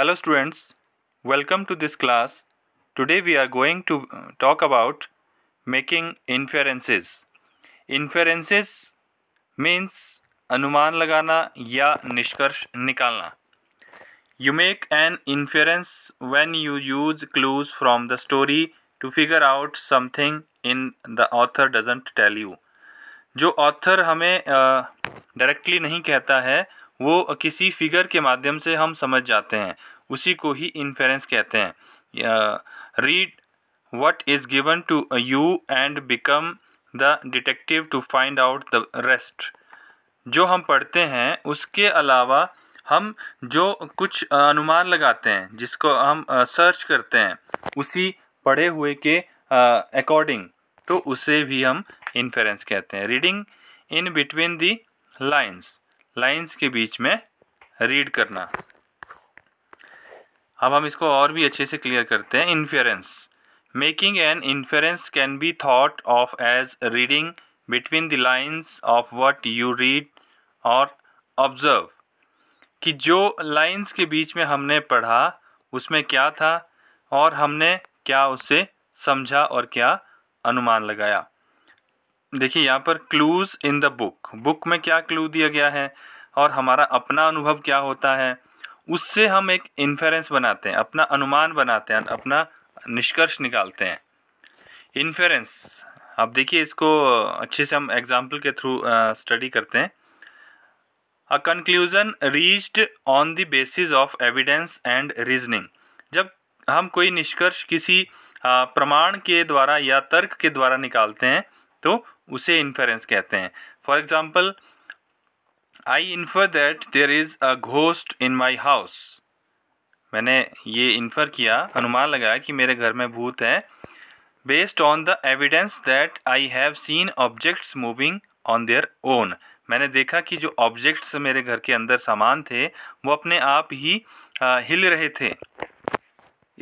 Hello students, welcome to this class. Today we are going to talk about making inferences. Inferences means अनुमान लगाना या निष्कर्ष निकालना You make an inference when you use clues from the story to figure out something in the author doesn't tell you. जो author हमें directly uh, नहीं कहता है वो किसी फिगर के माध्यम से हम समझ जाते हैं उसी को ही इन्फेरेंस कहते हैं read what is given to you and become the detective to find out the rest जो हम पढ़ते हैं उसके अलावा हम जो कुछ अनुमान लगाते हैं जिसको हम सर्च करते हैं उसी पढ़े हुए के अकॉर्डिंग तो उसे भी हम इन्फेरेंस कहते हैं reading in between the lines lines के बीच में रीड करना अब हम इसको और भी अच्छे से क्लियर करते हैं inference making an inference can be thought of as reading between the lines of what you read और ऑब्जर्व कि जो लाइन्स के बीच में हमने पढ़ा उसमें क्या था और हमने क्या उससे समझा और क्या अनुमान लगाया देखिए यहाँ पर clues in the book book में क्या क्लू दिया गया है और हमारा अपना अनुभव क्या होता है उससे हम एक इन्फेरेंस बनाते हैं अपना अनुमान बनाते हैं अपना निष्कर्ष निकालते हैं इन्फेरेंस आप देखिए इसको अच्छे से हम एग्जाम्पल के थ्रू स्टडी करते हैं a conclusion reached on the basis of evidence and reasoning जब हम कोई निष्कर्ष किसी प्रमाण के द्वारा या तर्क के द्वारा निकालते हैं तो उसे इन्फेरेंस कहते हैं for example I infer that there is a ghost in my house मैंने ये इन्फर किया अनुमान लगाया कि मेरे घर में भूत है based on the evidence that I have seen objects moving on their own मैंने देखा कि जो ऑब्जेक्ट्स मेरे घर के अंदर सामान थे वो अपने आप ही आ, हिल रहे थे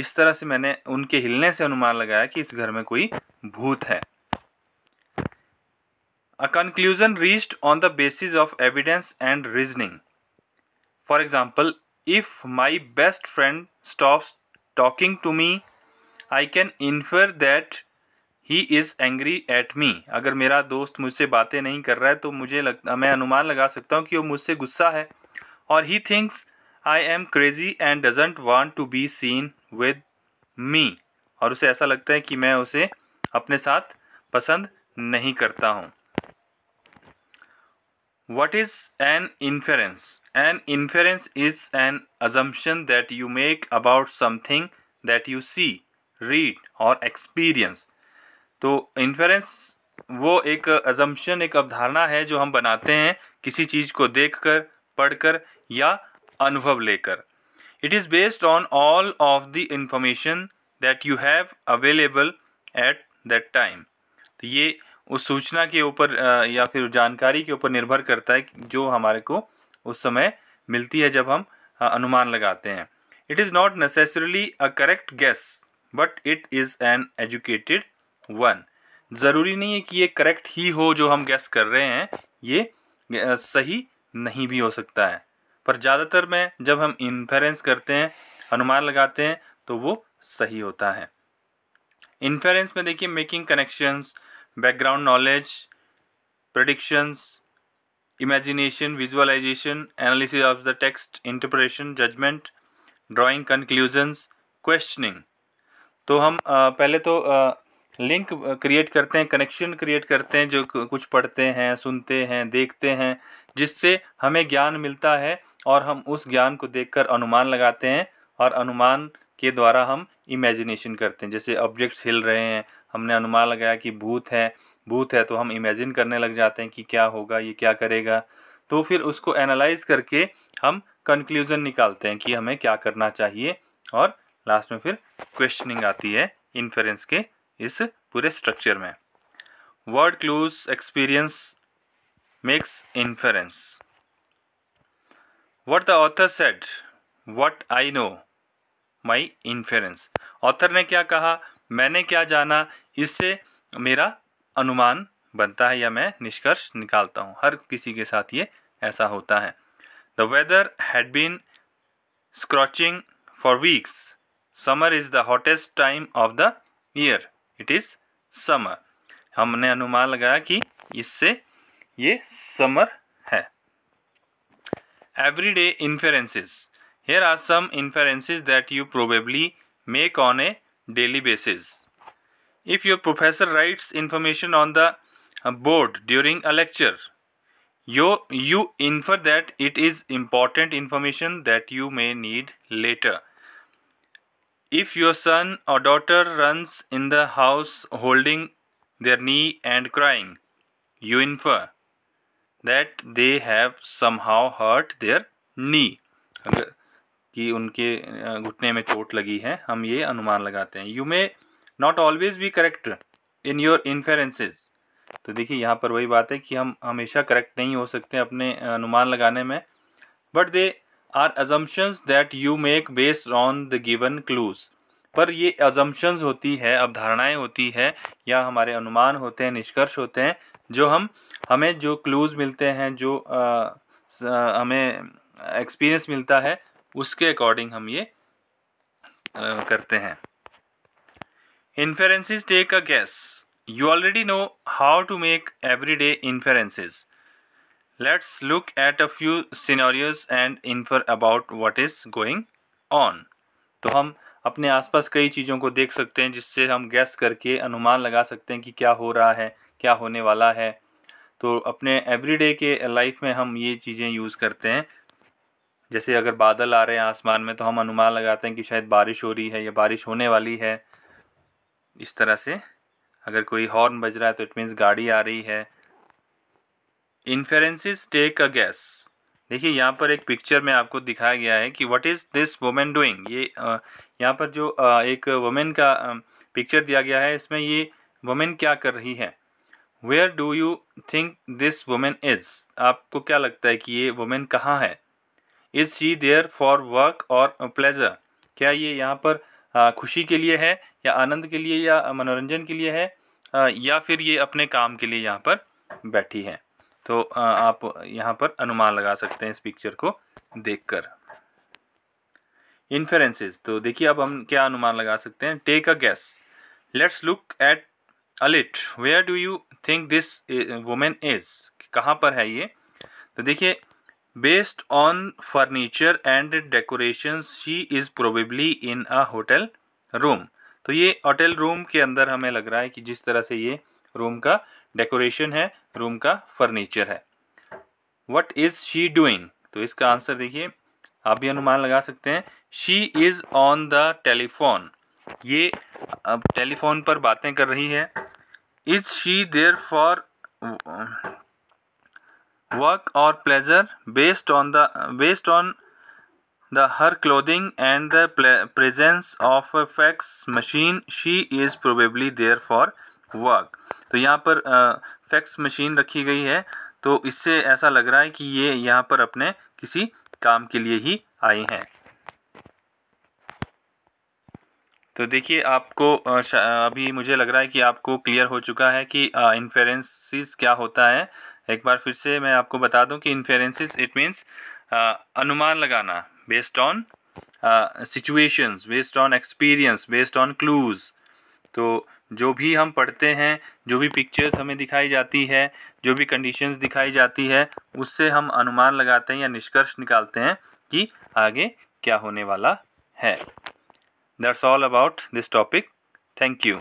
इस तरह से मैंने उनके हिलने से अनुमान लगाया कि इस घर में कोई भूत है a conclusion reached on the basis of evidence and reasoning for example, if my best friend stops talking to me I can infer that he is angry at me अगर मेरा दोस्त मुझसे बातें नहीं कर रहा है तो मुझे लग मैं अनुमान लगा सकता हूँ कि वो मुझसे गुस्सा है और he thinks I am crazy and doesn't want to be seen with me और उसे ऐसा लगता है कि मैं उसे अपने साथ पसंद नहीं करता हूँ what is an inference an inference is an assumption that you make about something that you see read or experience तो inference वो एक assumption एक अवधारणा है जो हम बनाते हैं किसी चीज़ को देख कर पढ़ कर या अनुभव लेकर it is based on all of the information that you have available at that time तो ये उस सूचना के ऊपर या फिर जानकारी के ऊपर निर्भर करता है जो हमारे को उस समय मिलती है जब हम अनुमान लगाते हैं it is not necessarily a correct guess but it is an educated one ज़रूरी नहीं है कि ये करेक्ट ही हो जो हम गैस कर रहे हैं ये सही नहीं भी हो सकता है पर ज़्यादातर में जब हम इन्फेरेंस करते हैं अनुमान लगाते हैं तो वो सही होता है इन्फेरेंस में देखिए making connections background knowledge, predictions, imagination, visualization, analysis of the text, interpretation, judgment, drawing conclusions, questioning. तो हम पहले तो लिंक क्रिएट करते हैं कनेक्शन क्रिएट करते हैं जो कुछ पढ़ते हैं सुनते हैं देखते हैं जिससे हमें ज्ञान मिलता है और हम उस ज्ञान को देखकर अनुमान लगाते हैं और अनुमान के द्वारा हम इमेजिनेशन करते हैं जैसे ऑब्जेक्ट्स हिल रहे हैं हमने अनुमान लगाया कि भूत है भूत है तो हम इमेजिन करने लग जाते हैं कि क्या होगा ये क्या करेगा तो फिर उसको एनालाइज करके हम कंक्लूज़न निकालते हैं कि हमें क्या करना चाहिए और लास्ट में फिर क्वेश्चनिंग आती है इन्फ्रेंस के इस पूरे स्ट्रक्चर में word clues experience makes inference what the author said what I know my inference author ने क्या कहा मैंने क्या जाना इससे मेरा अनुमान बनता है या मैं निष्कर्ष निकालता हूँ हर किसी के साथ ये ऐसा होता है the weather had been scorching for weeks summer is the hottest time of the year it is summer हमने अनुमान लगाया कि इससे ये समर है every day inferences here are some inferences that you probably make on a daily basis. If your professor writes information on the board during a lecture, you, you infer that it is important information that you may need later. If your son or daughter runs in the house holding their knee and crying, you infer that they have somehow hurt their knee. कि उनके घुटने में चोट लगी है हम ये अनुमान लगाते हैं you may not always be correct in your inferences तो देखिए यहाँ पर वही बात है कि हम हमेशा करेक्ट नहीं हो सकते अपने अनुमान लगाने में but they are assumptions that you make based on the given clues पर ये अजम्पन्स होती है अवधारणाएँ होती है या हमारे अनुमान होते हैं निष्कर्ष होते हैं जो हम हमें जो क्लूज़ मिलते हैं जो आ, आ, हमें एक्सपीरियंस मिलता है उसके अकॉर्डिंग हम ये करते हैं inferences take a guess you already know how to make every day inferences let's look at a few scenarios and infer about what is going on तो हम अपने आसपास कई चीज़ों को देख सकते हैं जिससे हम गैस करके अनुमान लगा सकते हैं कि क्या हो रहा है क्या होने वाला है तो अपने एवरीडे के लाइफ में हम ये चीज़ें यूज़ करते हैं जैसे अगर बादल आ रहे हैं आसमान में तो हम अनुमान लगाते हैं कि शायद बारिश हो रही है या बारिश होने वाली है इस तरह से अगर कोई हॉर्न बज रहा है तो इट मीन्स गाड़ी आ रही है इन्फेरेंसिस टेक अ गैस देखिए यहाँ पर एक पिक्चर में आपको दिखाया गया है कि what is this women doing ये यहाँ पर जो आ, एक वुमेन का आ, पिक्चर दिया गया है इसमें ये वुमेन क्या कर रही है where do you think this women is आपको क्या लगता है कि ये वुमेन कहाँ है is she there for work और प्लेजर क्या ये यहाँ पर खुशी के लिए है या आनंद के लिए या मनोरंजन के लिए है या फिर ये अपने काम के लिए यहाँ पर बैठी है तो आप यहाँ पर अनुमान लगा सकते हैं इस पिक्चर को देखकर इन्फेरेंसेस तो देखिए अब हम क्या अनुमान लगा सकते हैं take a guess let's look at a little where do you think this women is कहाँ पर है ये तो देखिए Based on furniture and decorations, she is probably in a hotel room. तो ये होटल रूम के अंदर हमें लग रहा है कि जिस तरह से ये रूम का डेकोरेशन है रूम का फर्नीचर है वट इज़ शी डूइंग तो इसका आंसर देखिए आप भी अनुमान लगा सकते हैं she is on the telephone ये अब टेलीफोन पर बातें कर रही है is she there for work or pleasure based on the based on the her clothing and the presence of a fax machine she is probably there for work तो यहाँ पर फैक्स मशीन रखी गई है तो इससे ऐसा लग रहा है कि ये यहाँ पर अपने किसी काम के लिए ही आए हैं तो देखिए आपको अभी मुझे लग रहा है कि आपको क्लियर हो चुका है कि इन्फेरेंसीज क्या होता है एक बार फिर से मैं आपको बता दूं कि इन्फेरेंसेस इट मीन्स अनुमान लगाना based on situations based on experience based on clues तो जो भी हम पढ़ते हैं जो भी पिक्चर्स हमें दिखाई जाती है जो भी कंडीशंस दिखाई जाती है उससे हम अनुमान लगाते हैं या निष्कर्ष निकालते हैं कि आगे क्या होने वाला है that's all about this topic thank you